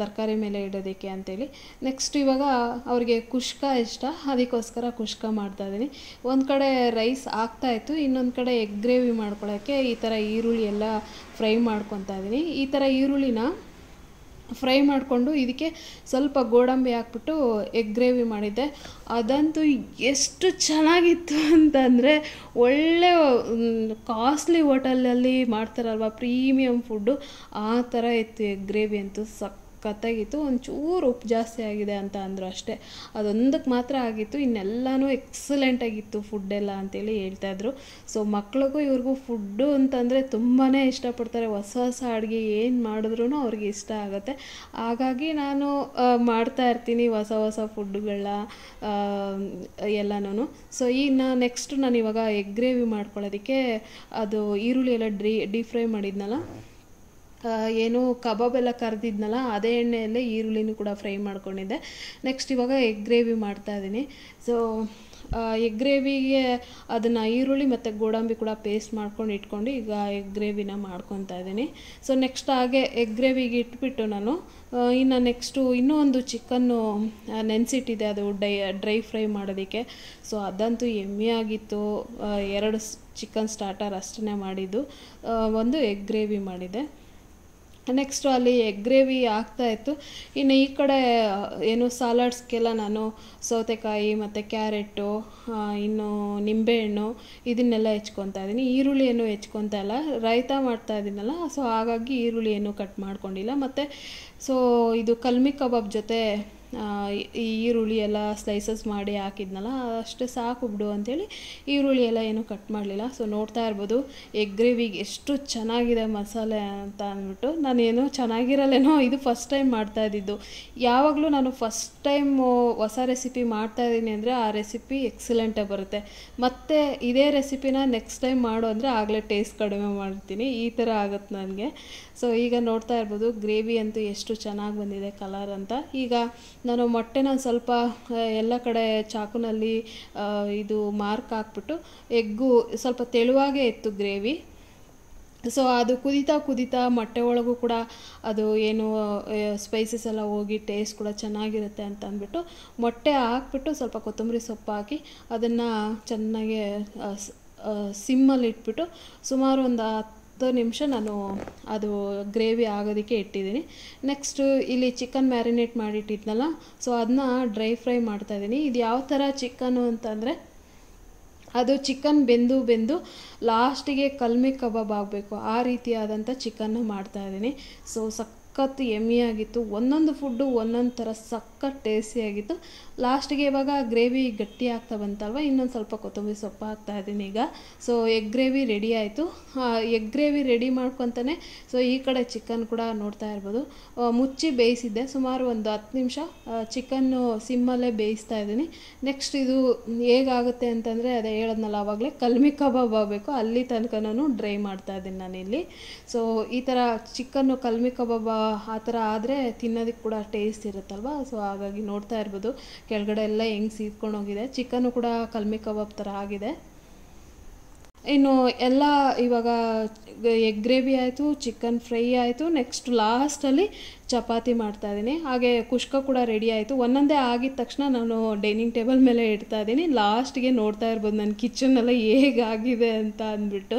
ತರಕಾರಿ ಮೇಲೆ ಇಡೋದಕ್ಕೆ ಅಂತೇಳಿ ನೆಕ್ಸ್ಟ್ ಇವಾಗ ಅವ್ರಿಗೆ ಕುಷ್ಕ ಇಷ್ಟ ಅದಕ್ಕೋಸ್ಕರ ಕುಷ್ಕ ಇದ್ದೀನಿ ಒಂದು ಕಡೆ ರೈಸ್ ಆಗ್ತಾಯಿತ್ತು ಇನ್ನೊಂದು ಕಡೆ ಎಗ್ ಗ್ರೇವಿ ಮಾಡ್ಕೊಳ್ಳೋಕ್ಕೆ ಈ ಥರ ಈರುಳ್ಳಿ ಎಲ್ಲ ಫ್ರೈ ಮಾಡ್ಕೊತಾ ಇದ್ದೀನಿ ಈ ಥರ ಈರುಳ್ಳಿನ ಫ್ರೈ ಮಾಡಿಕೊಂಡು ಇದಕ್ಕೆ ಸ್ವಲ್ಪ ಗೋಡಂಬಿ ಹಾಕ್ಬಿಟ್ಟು ಎಗ್ ಗ್ರೇವಿ ಮಾಡಿದ್ದೆ ಅದಂತೂ ಎಷ್ಟು ಚೆನ್ನಾಗಿತ್ತು ಅಂತಂದರೆ ಒಳ್ಳೆ ಕಾಸ್ಟ್ಲಿ ಹೋಟೆಲಲ್ಲಿ ಮಾಡ್ತಾರಲ್ವ ಪ್ರೀಮಿಯಮ್ ಫುಡ್ಡು ಆ ಥರ ಇತ್ತು ಎಗ್ ಗ್ರೇವಿ ಅಂತೂ ಸಕ್ ಕತ್ತಾಗಿತ್ತು ಒಂಚೂರು ಉಪ್ಪು ಜಾಸ್ತಿ ಆಗಿದೆ ಅಂತ ಅಂದರು ಅಷ್ಟೇ ಅದೊಂದಕ್ಕೆ ಮಾತ್ರ ಆಗಿತ್ತು ಇನ್ನೆಲ್ಲನೂ ಎಕ್ಸಲೆಂಟಾಗಿತ್ತು ಫುಡ್ಡೆಲ್ಲ ಅಂತೇಳಿ ಹೇಳ್ತಾಯಿದ್ರು ಸೊ ಮಕ್ಳಿಗೂ ಇವ್ರಿಗೂ ಫುಡ್ಡು ಅಂತಂದರೆ ತುಂಬಾ ಇಷ್ಟಪಡ್ತಾರೆ ಹೊಸ ಹೊಸ ಅಡುಗೆ ಏನು ಮಾಡಿದ್ರೂ ಅವ್ರಿಗೆ ಇಷ್ಟ ಆಗುತ್ತೆ ಹಾಗಾಗಿ ನಾನು ಮಾಡ್ತಾ ಇರ್ತೀನಿ ಹೊಸ ಹೊಸ ಫುಡ್ಗಳನ್ನ ಎಲ್ಲನೂ ಸೊ ಈ ನಾ ನೆಕ್ಸ್ಟ್ ನಾನು ಇವಾಗ ಎಗ್ ಗ್ರೇವಿ ಮಾಡ್ಕೊಳ್ಳೋದಕ್ಕೆ ಅದು ಈರುಳ್ಳಿ ಎಲ್ಲ ಡ್ರೀ ಡೀಪ್ ಫ್ರೈ ಮಾಡಿದ್ನಲ್ಲ ಏನು ಕಬಾಬ್ ಎಲ್ಲ ಕರೆದಿದ್ನಲ್ಲ ಅದೇ ಎಣ್ಣೆಯಲ್ಲೇ ಈರುಳ್ಳಿನೂ ಕೂಡ ಫ್ರೈ ಮಾಡ್ಕೊಂಡಿದ್ದೆ ನೆಕ್ಸ್ಟ್ ಇವಾಗ ಎಗ್ ಗ್ರೇವಿ ಮಾಡ್ತಾ ಇದ್ದೀನಿ ಸೊ ಎಗ್ ಗ್ರೇವಿಗೆ ಅದನ್ನು ಈರುಳ್ಳಿ ಮತ್ತು ಗೋಡಂಬಿ ಕೂಡ ಪೇಸ್ಟ್ ಮಾಡ್ಕೊಂಡು ಇಟ್ಕೊಂಡು ಈಗ ಎಗ್ ಗ್ರೇವಿನ ಮಾಡ್ಕೊತಾ ಇದ್ದೀನಿ ಸೊ ನೆಕ್ಸ್ಟ್ ಹಾಗೆ ಎಗ್ ಗ್ರೇವಿಗೆ ಇಟ್ಬಿಟ್ಟು ನಾನು ಇನ್ನು ನೆಕ್ಸ್ಟು ಇನ್ನೂ ಒಂದು ಚಿಕನ್ನು ನೆನೆಸಿಟ್ಟಿದೆ ಅದು ಡೈ ಡ್ರೈ ಫ್ರೈ ಮಾಡೋದಕ್ಕೆ ಸೊ ಅದಂತೂ ಎಮ್ಮೆ ಆಗಿತ್ತು ಎರಡು ಚಿಕನ್ ಸ್ಟಾರ್ಟರ್ ಅಷ್ಟನ್ನೇ ಮಾಡಿದ್ದು ಒಂದು ಎಗ್ ಗ್ರೇವಿ ಮಾಡಿದೆ ನೆಕ್ಸ್ಟು ಅಲ್ಲಿ ಎಗ್ ಗ್ರೇವಿ ಆಗ್ತಾಯಿತ್ತು ಇನ್ನು ಈ ಕಡೆ ಏನು ಸಾಲಾಡ್ಸ್ಗೆಲ್ಲ ನಾನು ಸೌತೆಕಾಯಿ ಮತ್ತು ಕ್ಯಾರೆಟು ಇನ್ನು ನಿಂಬೆಹಣ್ಣು ಇದನ್ನೆಲ್ಲ ಹೆಚ್ಕೊತಾ ಇದ್ದೀನಿ ಈರುಳ್ಳಿ ಏನು ಹೆಚ್ಕೊತಾ ಇಲ್ಲ ರಾಯ್ತ ಮಾಡ್ತಾ ಇದ್ದೀನಲ್ಲ ಸೊ ಹಾಗಾಗಿ ಈರುಳ್ಳಿ ಏನು ಕಟ್ ಮಾಡ್ಕೊಂಡಿಲ್ಲ ಮತ್ತು ಸೊ ಇದು ಕಲ್ಮಿ ಕಬಾಬ್ ಜೊತೆ ಈರುಳ್ಳಿ ಎಲ್ಲ ಸ್ಲೈಸಸ್ ಮಾಡಿ ಹಾಕಿದ್ನಲ್ಲ ಅಷ್ಟೇ ಸಾಕು ಬಿಡು ಅಂಥೇಳಿ ಈರುಳ್ಳಿ ಎಲ್ಲ ಏನೂ ಕಟ್ ಮಾಡಲಿಲ್ಲ ಸೊ ನೋಡ್ತಾ ಇರ್ಬೋದು ಎಗ್ ಗ್ರೇವಿಗೆ ಎಷ್ಟು ಚೆನ್ನಾಗಿದೆ ಮಸಾಲೆ ಅಂತ ಅಂದ್ಬಿಟ್ಟು ನಾನೇನು ಚೆನ್ನಾಗಿರಲ್ಲೇನೋ ಇದು ಫಸ್ಟ್ ಟೈಮ್ ಮಾಡ್ತಾ ಇದ್ದಿದ್ದು ಯಾವಾಗಲೂ ನಾನು ಫಸ್ಟ್ ಟೈಮ್ ಹೊಸ ರೆಸಿಪಿ ಮಾಡ್ತಾ ಇದ್ದೀನಿ ಅಂದರೆ ಆ ರೆಸಿಪಿ ಎಕ್ಸಲೆಂಟಾಗಿ ಬರುತ್ತೆ ಮತ್ತು ಇದೇ ರೆಸಿಪಿನ ನೆಕ್ಸ್ಟ್ ಟೈಮ್ ಮಾಡು ಅಂದರೆ ಆಗಲೇ ಟೇಸ್ಟ್ ಕಡಿಮೆ ಮಾಡ್ತೀನಿ ಈ ಥರ ಆಗುತ್ತೆ ನನಗೆ ಸೊ ಈಗ ನೋಡ್ತಾ ಇರ್ಬೋದು ಗ್ರೇವಿ ಅಂತೂ ಎಷ್ಟು ಚೆನ್ನಾಗಿ ಬಂದಿದೆ ಕಲರ್ ಅಂತ ಈಗ ನಾನು ಮೊಟ್ಟೆನ ಸ್ವಲ್ಪ ಎಲ್ಲ ಕಡೆ ಚಾಕುನಲ್ಲಿ ಇದು ಮಾರ್ಕ್ ಹಾಕ್ಬಿಟ್ಟು ಎಗ್ಗು ಸ್ವಲ್ಪ ತೆಳುವಾಗೇ ಇತ್ತು ಗ್ರೇವಿ ಸೊ ಅದು ಕುದಿತಾ ಕುದಿತಾ ಮೊಟ್ಟೆ ಒಳಗೂ ಕೂಡ ಅದು ಏನು ಸ್ಪೈಸಸ್ ಎಲ್ಲ ಹೋಗಿ ಟೇಸ್ಟ್ ಕೂಡ ಚೆನ್ನಾಗಿರುತ್ತೆ ಅಂತ ಅಂದ್ಬಿಟ್ಟು ಮೊಟ್ಟೆ ಹಾಕ್ಬಿಟ್ಟು ಸ್ವಲ್ಪ ಕೊತ್ತಂಬರಿ ಸೊಪ್ಪು ಹಾಕಿ ಅದನ್ನು ಚೆನ್ನಾಗಿ ಸಿಮ್ಮಲ್ಲಿ ಇಟ್ಬಿಟ್ಟು ಸುಮಾರು ಒಂದು ಹತ್ತು ನಿಮಿಷ ನಾನು ಅದು ಗ್ರೇವಿ ಆಗೋದಕ್ಕೆ ಇಟ್ಟಿದ್ದೀನಿ ನೆಕ್ಸ್ಟು ಇಲ್ಲಿ ಚಿಕನ್ ಮ್ಯಾರಿನೇಟ್ ಮಾಡಿಟ್ಟಿದ್ನಲ್ಲ ಸೊ ಅದನ್ನ ಡ್ರೈ ಫ್ರೈ ಮಾಡ್ತಾಯಿದ್ದೀನಿ ಇದು ಯಾವ ಥರ ಚಿಕನ್ನು ಅಂತಂದರೆ ಅದು ಚಿಕನ್ ಬೆಂದು ಬೆಂದು ಲಾಸ್ಟಿಗೆ ಕಲ್ಮಿ ಕಬಾಬ್ ಆಗಬೇಕು ಆ ರೀತಿಯಾದಂಥ ಚಿಕನ್ನು ಮಾಡ್ತಾಯಿದ್ದೀನಿ ಸೊ ಸಖತ್ ಎಮ್ಮಿಯಾಗಿತ್ತು ಒಂದೊಂದು ಫುಡ್ಡು ಒಂದೊಂದು ಥರ ಸಕ್ ಸಖತ್ ಟೇಸ್ಟಿಯಾಗಿತ್ತು ಲಾಸ್ಟಿಗೆ ಇವಾಗ ಗ್ರೇವಿ ಗಟ್ಟಿ ಆಗ್ತಾ ಬಂತಲ್ವ ಇನ್ನೊಂದು ಸ್ವಲ್ಪ ಕೊತ್ತಂಬರಿ ಸೊಪ್ಪು ಹಾಕ್ತಾ ಇದ್ದೀನಿ ಈಗ ಸೊ ಎಗ್ ಗ್ರೇವಿ ರೆಡಿ ಆಯಿತು ಎಗ್ ಗ್ರೇವಿ ರೆಡಿ ಮಾಡ್ಕೊತಾನೆ ಸೊ ಈ ಕಡೆ ಚಿಕನ್ ಕೂಡ ನೋಡ್ತಾ ಇರ್ಬೋದು ಮುಚ್ಚಿ ಬೇಯಿಸಿದ್ದೆ ಸುಮಾರು ಒಂದು ಹತ್ತು ನಿಮಿಷ ಚಿಕನ್ನು ಸಿಮ್ಮಲ್ಲೇ ಬೇಯಿಸ್ತಾ ಇದ್ದೀನಿ ನೆಕ್ಸ್ಟ್ ಇದು ಹೇಗಾಗುತ್ತೆ ಅಂತಂದರೆ ಅದೇ ಹೇಳೋದ್ನಲ್ಲ ಆವಾಗಲೇ ಕಲ್ಮಿ ಕಬಾಬ್ ಆಗಬೇಕು ಅಲ್ಲಿ ತನಕನೂ ಡ್ರೈ ಮಾಡ್ತಾ ಇದ್ದೀನಿ ನಾನಿಲ್ಲಿ ಸೊ ಈ ಥರ ಚಿಕನ್ನು ಕಲ್ಮಿ ಕಬಾಬ್ ಆ ಥರ ಆದರೆ ತಿನ್ನೋದಕ್ಕೆ ಕೂಡ ಟೇಸ್ಟ್ ಇರುತ್ತಲ್ವ ಸೊ ಹಾಗಾಗಿ ನೋಡ್ತಾ ಇರ್ಬೋದು ಕೆಳಗಡೆ ಎಲ್ಲ ಹೆಂಗೆ ಸೀದ್ಕೊಂಡು ಹೋಗಿದೆ ಚಿಕನ್ ಕೂಡ ಕಲ್ಮಿ ಕಬಾಬ್ ಥರ ಆಗಿದೆ ಇನ್ನು ಎಲ್ಲ ಇವಾಗ ಎಗ್ ಗ್ರೇವಿ ಆಯಿತು ಚಿಕನ್ ಫ್ರೈ ಆಯಿತು ನೆಕ್ಸ್ಟ್ ಲಾಸ್ಟಲ್ಲಿ ಚಪಾತಿ ಮಾಡ್ತಾ ಇದ್ದೀನಿ ಹಾಗೆ ಕುಷ್ಕ ಕೂಡ ರೆಡಿ ಆಯಿತು ಒಂದೊಂದೇ ಆಗಿದ ತಕ್ಷಣ ನಾನು ಡೈನಿಂಗ್ ಟೇಬಲ್ ಮೇಲೆ ಇಡ್ತಾ ಇದ್ದೀನಿ ಲಾಸ್ಟ್ಗೆ ನೋಡ್ತಾ ಇರ್ಬೋದು ನನ್ನ ಕಿಚನೆಲ್ಲ ಹೇಗಾಗಿದೆ ಅಂತ ಅಂದ್ಬಿಟ್ಟು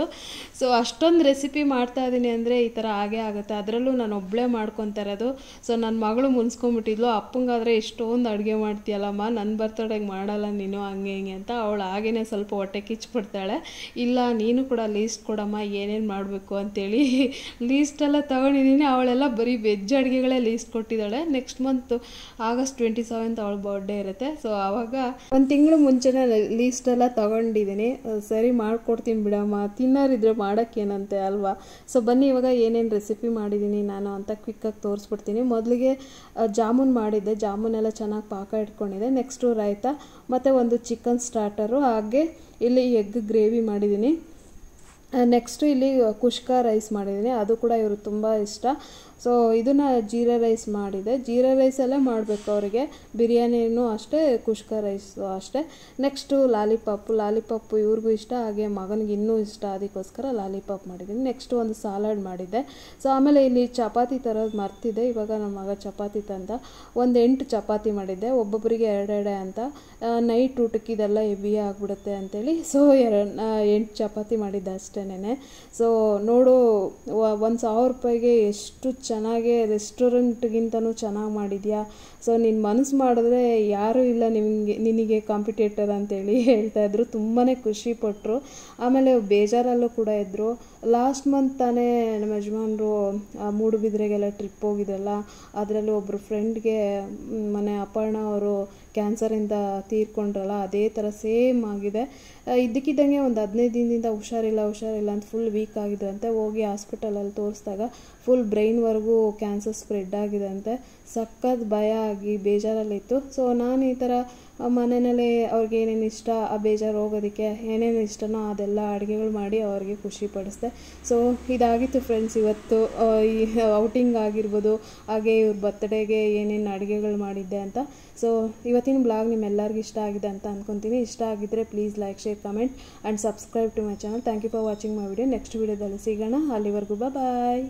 ಸೊ ಅಷ್ಟೊಂದು ರೆಸಿಪಿ ಮಾಡ್ತಾ ಇದ್ದೀನಿ ಅಂದರೆ ಈ ಥರ ಆಗೇ ಆಗುತ್ತೆ ಅದರಲ್ಲೂ ನಾನು ಒಬ್ಬಳೇ ಮಾಡ್ಕೊತಾ ಇರೋದು ಸೊ ನನ್ನ ಮಗಳು ಮುನ್ಸ್ಕೊಂಬಿಟ್ಟಿದ್ಲು ಅಪ್ಪಂಗಾದರೆ ಎಷ್ಟೊಂದು ಅಡುಗೆ ಮಾಡ್ತೀಯಲ್ಲಮ್ಮ ನನ್ನ ಬರ್ತಡೆಗೆ ಮಾಡಲ್ಲ ನೀನು ಹಂಗೆ ಹಿಂಗೆ ಅಂತ ಅವಳು ಹಾಗೇನೆ ಸ್ವಲ್ಪ ಹೊಟ್ಟೆ ಕಿಚ್ಚಿಬಿಡ್ತಾಳೆ ಇಲ್ಲ ನೀನು ಕೂಡ ಲೀಸ್ಟ್ ಕೊಡಮ್ಮ ಏನೇನು ಮಾಡಬೇಕು ಅಂತೇಳಿ ಲೀಸ್ಟೆಲ್ಲ ತಗೊಂಡಿದ್ದೀನಿ ಅವಳೆಲ್ಲ ಬರೀ ವೆಜ್ ಅಡುಗೆ ಲೀಸ್ಟ್ ಲೀಸ್ ಕೊಟ್ಟಿದ್ದಾಳೆ next month August twenty seventh ಅವಳ ಬರ್ಡೇ ಇರುತ್ತೆ ಸೊ ಆವಾಗ ಒಂದು ತಿಂಗಳು ಮುಂಚೆನೇ ಲೀಸ್ಟೆಲ್ಲ ತೊಗೊಂಡಿದ್ದೀನಿ ಸರಿ ಮಾಡಿಕೊಡ್ತೀನಿ ಬಿಡಮ್ಮ ತಿನ್ನೋರಿದ್ರೆ ಮಾಡೋಕ್ಕೇನಂತೆ ಅಲ್ವಾ ಸೊ ಬನ್ನಿ ಇವಾಗ ಏನೇನು ರೆಸಿಪಿ ಮಾಡಿದ್ದೀನಿ ನಾನು ಅಂತ ಕ್ವಿಕ್ಕಾಗಿ ತೋರಿಸ್ಬಿಡ್ತೀನಿ ಮೊದಲಿಗೆ ಜಾಮೂನ್ ಮಾಡಿದ್ದೆ ಜಾಮೂನೆಲ್ಲ ಚೆನ್ನಾಗಿ ಪಾಕ ಇಟ್ಕೊಂಡಿದ್ದೆ ನೆಕ್ಸ್ಟು ರೈತ ಮತ್ತು ಒಂದು ಚಿಕನ್ ಸ್ಟಾರ್ಟರು ಹಾಗೆ ಇಲ್ಲಿ ಎಗ್ ಗ್ರೇವಿ ಮಾಡಿದ್ದೀನಿ ನೆಕ್ಸ್ಟು ಇಲ್ಲಿ ಕುಷ್ಕ ರೈಸ್ ಮಾಡಿದ್ದೀನಿ ಅದು ಕೂಡ ಇವರು ತುಂಬ ಇಷ್ಟ ಸೊ ಇದನ್ನು ಜೀರಾ ರೈಸ್ ಮಾಡಿದೆ ಜೀರಾ ರೈಸಲ್ಲೇ ಮಾಡಬೇಕು ಅವರಿಗೆ ಬಿರಿಯಾನಿನೂ ಅಷ್ಟೇ ಕುಷ್ಕ ರೈಸು ಅಷ್ಟೇ ನೆಕ್ಸ್ಟು ಲಾಲಿಪಾಪು ಲಾಲಿಪಾಪ್ ಇವ್ರಿಗೂ ಇಷ್ಟ ಹಾಗೆ ಮಗನಿಗೆ ಇನ್ನೂ ಇಷ್ಟ ಅದಕ್ಕೋಸ್ಕರ ಲಾಲಿಪಾಪ್ ಮಾಡಿದ್ದೀನಿ ನೆಕ್ಸ್ಟು ಒಂದು ಸಾಲಾಡ್ ಮಾಡಿದ್ದೆ ಸೊ ಆಮೇಲೆ ಇಲ್ಲಿ ಚಪಾತಿ ತರೋದು ಮರ್ತಿದೆ ಇವಾಗ ನಮ್ಮ ಮಗ ಚಪಾತಿ ತಂದ ಒಂದು ಎಂಟು ಚಪಾತಿ ಮಾಡಿದ್ದೆ ಒಬ್ಬೊಬ್ಬರಿಗೆ ಎರಡೆರಡೆ ಅಂತ ನೈಟ್ ಊಟಕ್ಕೆ ಇದೆಲ್ಲ ಹೆವಿ ಆಗಿಬಿಡುತ್ತೆ ಅಂತೇಳಿ ಸೊ ಎರಡು ಎಂಟು ಚಪಾತಿ ಮಾಡಿದ್ದೆ ಅಷ್ಟೇನೆ ಸೊ ನೋಡು ಒಂದು ಸಾವಿರ ರೂಪಾಯಿಗೆ ಎಷ್ಟು ಚೆನ್ನಾಗೆ ರೆಸ್ಟೋರೆಂಟ್ಗಿಂತಲೂ ಚೆನ್ನಾಗಿ ಮಾಡಿದ್ಯಾ. ಸೊ ನೀನು ಮನಸ್ಸು ಮಾಡಿದ್ರೆ ಯಾರೂ ಇಲ್ಲ ನಿಮಗೆ ನಿನಗೆ ಕಾಂಪಿಟೇಟರ್ ಅಂತೇಳಿ ಹೇಳ್ತಾಯಿದ್ರು ತುಂಬಾ ಖುಷಿಪಟ್ಟರು ಆಮೇಲೆ ಬೇಜಾರಲ್ಲೂ ಕೂಡ ಇದ್ದರು ಲಾಸ್ಟ್ ಮಂತ್ ತಾನೇ ನಮ್ಮ ಯಜಮಾನರು ಮೂಡುಬಿದ್ರೆಗೆಲ್ಲ ಟ್ರಿಪ್ ಹೋಗಿದ್ರಲ್ಲ ಅದರಲ್ಲೂ ಒಬ್ಬರು ಫ್ರೆಂಡ್ಗೆ ಮನೆ ಅಪರ್ಣ ಅವರು ಕ್ಯಾನ್ಸರಿಂದ ತೀರ್ಕೊಂಡ್ರಲ್ಲ ಅದೇ ಥರ ಸೇಮ್ ಆಗಿದೆ ಇದ್ದಕ್ಕಿದ್ದಂಗೆ ಒಂದು ಹದಿನೈದು ದಿನದಿಂದ ಹುಷಾರಿಲ್ಲ ಹುಷಾರಿಲ್ಲ ಅಂತ ಫುಲ್ ವೀಕ್ ಆಗಿದ್ರಂತೆ ಹೋಗಿ ಹಾಸ್ಪಿಟಲಲ್ಲಿ ತೋರಿಸಿದಾಗ ಫುಲ್ ಬ್ರೈನ್ವರೆಗೂ ಕ್ಯಾನ್ಸರ್ ಸ್ಪ್ರೆಡ್ ಆಗಿದೆ ಅಂತೆ ಸಖತ್ ಭಯ ಆಗಿ ಬೇಜಾರಲ್ಲಿತ್ತು ಸೊ ನಾನು ಈ ಥರ ಮನೆಯಲ್ಲೇ ಅವ್ರಿಗೆ ಏನೇನು ಇಷ್ಟ ಆ ಬೇಜಾರು ಹೋಗೋದಕ್ಕೆ ಏನೇನು ಇಷ್ಟನೋ ಅದೆಲ್ಲ ಅಡುಗೆಗಳು ಮಾಡಿ ಅವ್ರಿಗೆ ಖುಷಿಪಡಿಸ್ದೆ ಸೊ ಇದಾಗಿತ್ತು ಫ್ರೆಂಡ್ಸ್ ಇವತ್ತು ಈ ಔಟಿಂಗ್ ಆಗಿರ್ಬೋದು ಹಾಗೆ ಇವ್ರ ಬರ್ತ್ಡೇಗೆ ಏನೇನು ಅಡುಗೆಗಳು ಮಾಡಿದ್ದೆ ಅಂತ ಸೊ ಇವತ್ತಿನ ಬ್ಲಾಗ್ ನಿಮ್ಮೆಲ್ಲರಿಗೂ ಇಷ್ಟ ಆಗಿದೆ ಅಂತ ಅಂದ್ಕೊತೀನಿ ಇಷ್ಟ ಆಗಿದ್ದರೆ please like share comment and subscribe to my channel thank you for watching my video next ವೀಡಿಯೋದಲ್ಲಿ ಸಿಗೋಣ ಅಲ್ಲಿವರೆಗೂ ಬಾಯ್